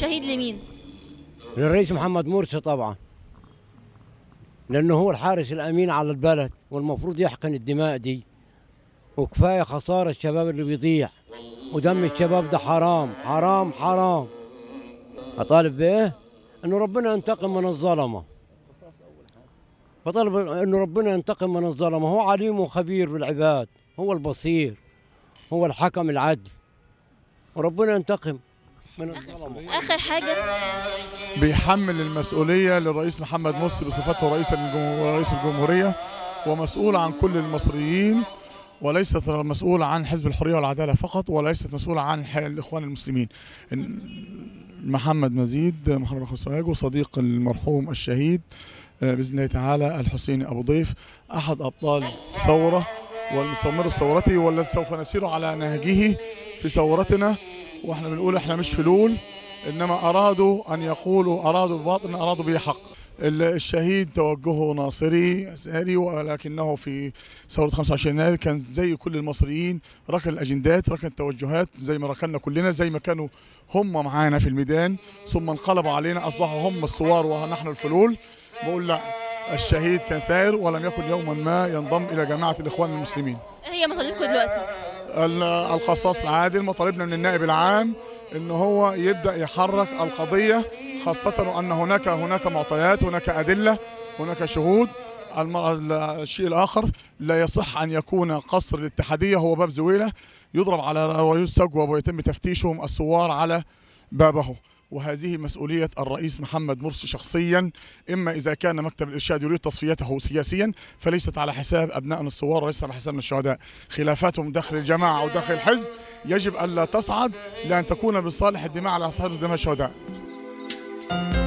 شهيد لمين؟ للرئيس محمد مرسي طبعا لأنه هو الحارس الأمين على البلد والمفروض يحقن الدماء دي وكفاية خسارة الشباب اللي بيضيع ودم الشباب ده حرام حرام حرام أطالب بإيه؟ إنه ربنا ينتقم من الظلمة فطلب انه ربنا ينتقم من الظلمه هو عليم وخبير بالعباد هو البصير هو الحكم العدل وربنا ينتقم من اخر حاجه بيحمل المسؤوليه للرئيس محمد مرسي بصفته رئيس رئيس الجمهوريه ومسؤول عن كل المصريين وليست مسؤول عن حزب الحرية والعدالة فقط وليست مسؤول عن الإخوان المسلمين محمد مزيد محمد خصاج وصديق المرحوم الشهيد آه، بإذن الله تعالى الحسين أبو ضيف أحد أبطال الثورة والمستمر في ثورته والذي سوف نسير على نهجه في ثورتنا واحنا بنقول احنا مش فلول انما ارادوا ان يقولوا ارادوا بباطن ارادوا به حق الشهيد توجهه ناصري ساري ولكنه في ثوره 25 يناير كان زي كل المصريين ركن الاجندات ركن التوجهات زي ما ركننا كلنا زي ما كانوا هم معانا في الميدان ثم انقلبوا علينا اصبحوا هم الثوار ونحن الفلول بقول لا الشهيد كان سائر ولم يكن يوما ما ينضم الى جماعه الاخوان المسلمين هي مطالبكم دلوقتي القصاص العادل مطالبنا من النائب العام ان هو يبدا يحرك القضيه خاصه وان هناك هناك معطيات هناك ادله هناك شهود الشيء الاخر لا يصح ان يكون قصر الاتحاديه هو باب زويله يضرب على ويستجوب ويتم تفتيشهم الثوار على بابه وهذه مسؤولية الرئيس محمد مرسي شخصيا إما إذا كان مكتب الإرشاد يريد تصفيته سياسيا فليست على حساب أبنائنا الثوار وليست على حساب الشهداء خلافاتهم داخل الجماعة أو داخل الحزب يجب ألا تصعد لأن تكون بصالح الدماء على صالح الدماء الشهداء